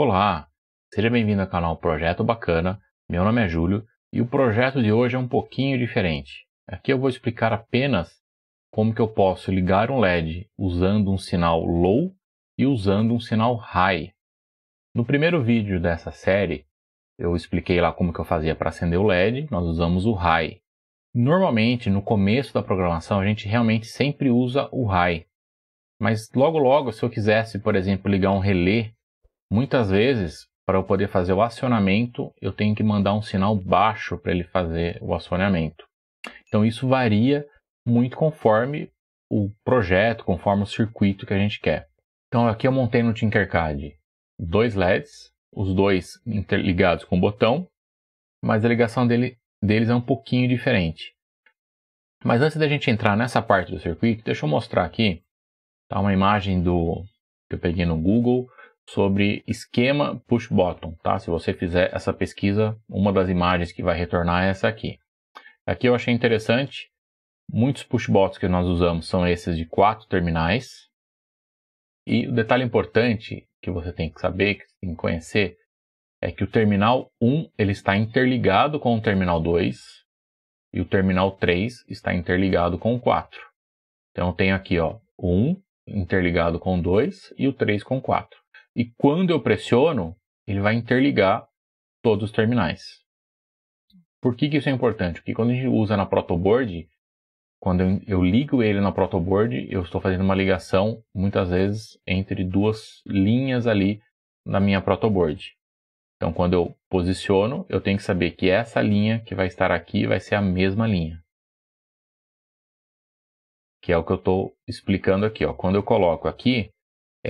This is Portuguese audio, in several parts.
Olá, seja bem-vindo ao canal Projeto Bacana. Meu nome é Júlio e o projeto de hoje é um pouquinho diferente. Aqui eu vou explicar apenas como que eu posso ligar um LED usando um sinal low e usando um sinal high. No primeiro vídeo dessa série, eu expliquei lá como que eu fazia para acender o LED, nós usamos o high. Normalmente, no começo da programação, a gente realmente sempre usa o high. Mas logo logo, se eu quisesse, por exemplo, ligar um relé Muitas vezes, para eu poder fazer o acionamento, eu tenho que mandar um sinal baixo para ele fazer o acionamento. Então isso varia muito conforme o projeto, conforme o circuito que a gente quer. Então aqui eu montei no Tinkercad dois LEDs, os dois interligados com o botão, mas a ligação dele, deles é um pouquinho diferente. Mas antes da gente entrar nessa parte do circuito, deixa eu mostrar aqui tá, uma imagem do que eu peguei no Google sobre esquema push button, tá? Se você fizer essa pesquisa, uma das imagens que vai retornar é essa aqui. Aqui eu achei interessante, muitos push buttons que nós usamos são esses de quatro terminais. E o detalhe importante que você tem que saber, que tem que conhecer, é que o terminal 1 ele está interligado com o terminal 2 e o terminal 3 está interligado com o 4. Então eu tenho aqui ó, o 1 interligado com o 2 e o 3 com o 4. E quando eu pressiono, ele vai interligar todos os terminais. Por que, que isso é importante? Porque quando a gente usa na protoboard, quando eu, eu, ligo ele na protoboard, eu estou fazendo uma ligação, muitas vezes, entre duas linhas ali na minha protoboard. Então, quando eu posiciono, eu tenho que saber que essa linha que vai estar aqui vai ser a mesma linha. Que é o que eu estou explicando aqui. Ó. Quando eu coloco aqui,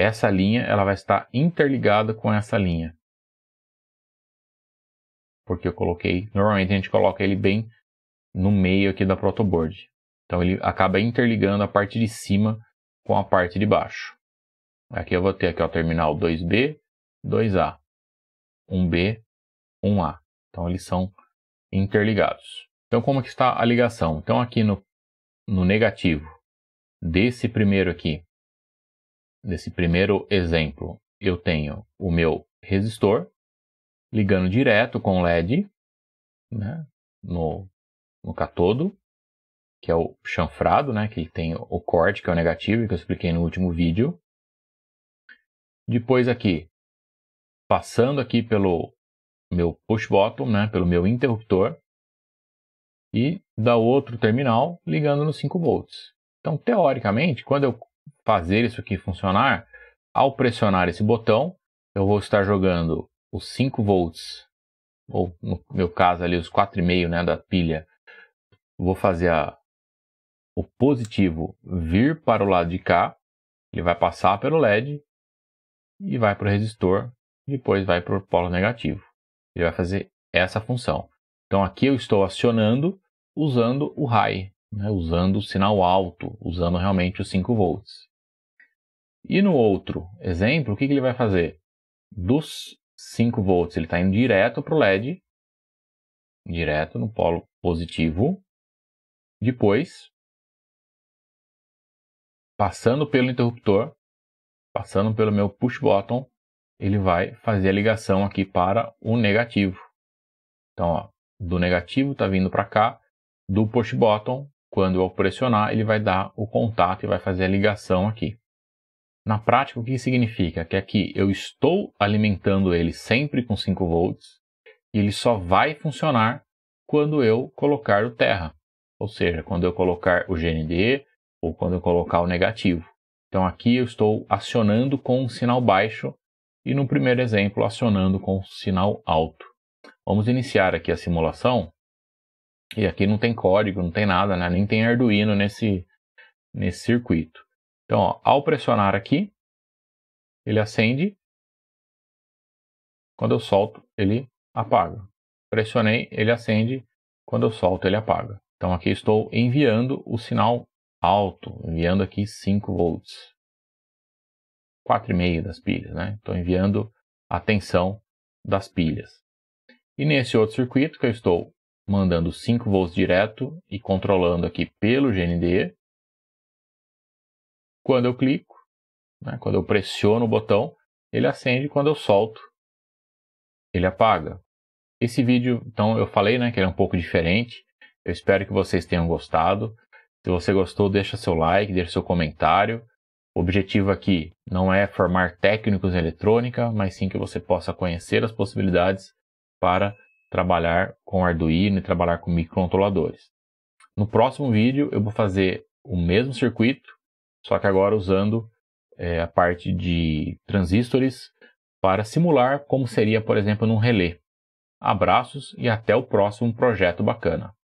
essa linha ela vai estar interligada com essa linha. Porque eu coloquei, normalmente a gente coloca ele bem no meio aqui da protoboard. Então ele acaba interligando a parte de cima com a parte de baixo. Aqui eu vou ter aqui o terminal 2B, 2A, 1B, 1A. Então eles são interligados. Então como que está a ligação? Então aqui no, no negativo desse primeiro aqui, nesse primeiro exemplo, eu tenho o meu resistor ligando direto com o LED né, no, no catodo, que é o chanfrado, né, que tem o corte, que é o negativo, que eu expliquei no último vídeo. Depois aqui, passando aqui pelo meu push button, né, pelo meu interruptor, e da outro terminal ligando nos 5 volts. Então, teoricamente, quando eu fazer isso aqui funcionar, ao pressionar esse botão, eu vou estar jogando os 5 volts, ou no meu caso ali os 4,5 né, da pilha, vou fazer a, o positivo vir para o lado de cá, ele vai passar pelo LED e vai para o resistor, depois vai para o polo negativo. Ele vai fazer essa função. Então aqui eu estou acionando usando o high né, usando o sinal alto, usando realmente os 5 volts. E no outro exemplo, o que, que ele vai fazer? Dos 5 volts, ele está indo direto para o LED, direto no polo positivo. Depois, passando pelo interruptor, passando pelo meu push button, ele vai fazer a ligação aqui para o negativo. Então, ó, do negativo está vindo para cá, do push button quando eu pressionar, ele vai dar o contato e vai fazer a ligação aqui. Na prática, o que significa? Que aqui é eu estou alimentando ele sempre com 5 volts e ele só vai funcionar quando eu colocar o terra, ou seja, quando eu colocar o GND ou quando eu colocar o negativo. Então aqui eu estou acionando com um sinal baixo e no primeiro exemplo acionando com um sinal alto. Vamos iniciar aqui a simulação e aqui não tem código, não tem nada, né? nem tem Arduino nesse, nesse circuito. Então, ó, ao pressionar aqui, ele acende. Quando eu solto, ele apaga. Pressionei, ele acende. Quando eu solto, ele apaga. Então, aqui estou enviando o sinal alto, enviando aqui 5 volts. 4,5 das pilhas, né? Estou enviando a tensão das pilhas. E nesse outro circuito que eu estou mandando 5 volts direto e controlando aqui pelo GND. Quando eu clico, né, quando eu pressiono o botão, ele acende, quando eu solto, ele apaga. Esse vídeo, então eu falei né, que ele é um pouco diferente, eu espero que vocês tenham gostado. Se você gostou, deixa seu like, deixa seu comentário. O objetivo aqui não é formar técnicos em eletrônica, mas sim que você possa conhecer as possibilidades para trabalhar com Arduino e trabalhar com microcontroladores. No próximo vídeo eu vou fazer o mesmo circuito, só que agora usando é, a parte de transistores para simular como seria, por exemplo, num relé. Abraços e até o próximo projeto bacana.